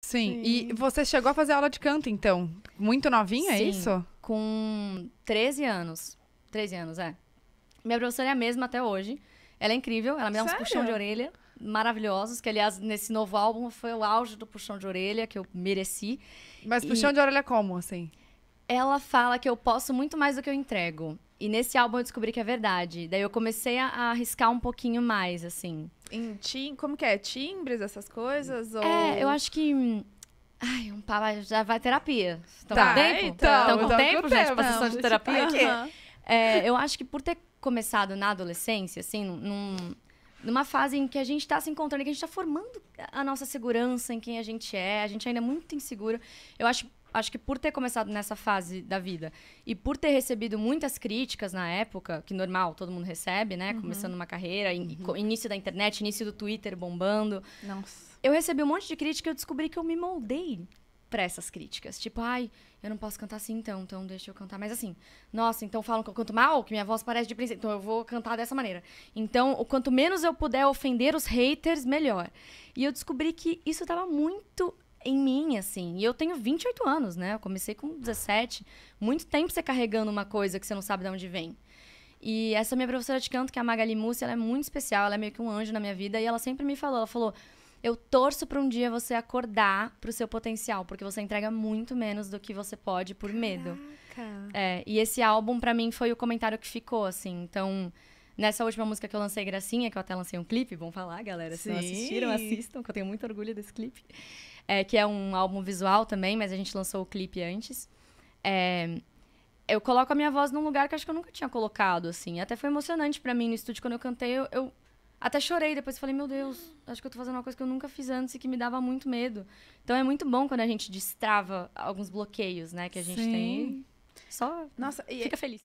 Sim. Sim. E você chegou a fazer aula de canto, então? Muito novinha, é Sim, é isso? Com 13 anos. 13 anos, é. Minha professora é a mesma até hoje. Ela é incrível, ela me dá Sério? uns puxão de orelha maravilhosos, que aliás, nesse novo álbum foi o auge do puxão de orelha que eu mereci. Mas puxão e... de orelha como, assim? Ela fala que eu posso muito mais do que eu entrego. E nesse álbum eu descobri que é verdade. Daí eu comecei a, a arriscar um pouquinho mais, assim em tim, como que é? Timbres, essas coisas? É, ou... É, eu acho que. Hum, ai, um papo já vai terapia. Estão tá, com tempo? Então, Estão com, então tempo, com gente? Tempo. Pra sessão de terapia? Uhum. É, eu acho que por ter começado na adolescência, assim, num, numa fase em que a gente está se encontrando, que a gente está formando a nossa segurança em quem a gente é, a gente ainda é muito inseguro. Eu acho acho que por ter começado nessa fase da vida e por ter recebido muitas críticas na época, que normal, todo mundo recebe, né? Uhum. Começando uma carreira, in, uhum. início da internet, início do Twitter bombando. Nossa. Eu recebi um monte de crítica e eu descobri que eu me moldei para essas críticas. Tipo, ai, eu não posso cantar assim então, então deixa eu cantar. Mas assim, nossa, então falam que eu canto mal, que minha voz parece de princesa, então eu vou cantar dessa maneira. Então, o quanto menos eu puder ofender os haters, melhor. E eu descobri que isso tava muito em mim, assim. E eu tenho 28 anos, né? Eu comecei com 17. Muito tempo você carregando uma coisa que você não sabe de onde vem. E essa minha professora de canto, que é a Magali Mussi, ela é muito especial, ela é meio que um anjo na minha vida. E ela sempre me falou, ela falou... Eu torço para um dia você acordar para o seu potencial, porque você entrega muito menos do que você pode por Caraca. medo. É, e esse álbum para mim foi o comentário que ficou assim. Então, Nessa última música que eu lancei, Gracinha, que eu até lancei um clipe, vão falar, galera. Se Sim. não assistiram, assistam, que eu tenho muito orgulho desse clipe. É, que é um álbum visual também, mas a gente lançou o clipe antes. É, eu coloco a minha voz num lugar que acho que eu nunca tinha colocado, assim. Até foi emocionante para mim no estúdio quando eu cantei. Eu, eu até chorei depois falei, meu Deus, acho que eu tô fazendo uma coisa que eu nunca fiz antes e que me dava muito medo. Então é muito bom quando a gente destrava alguns bloqueios, né, que a gente Sim. tem. Só Nossa, fica e... feliz.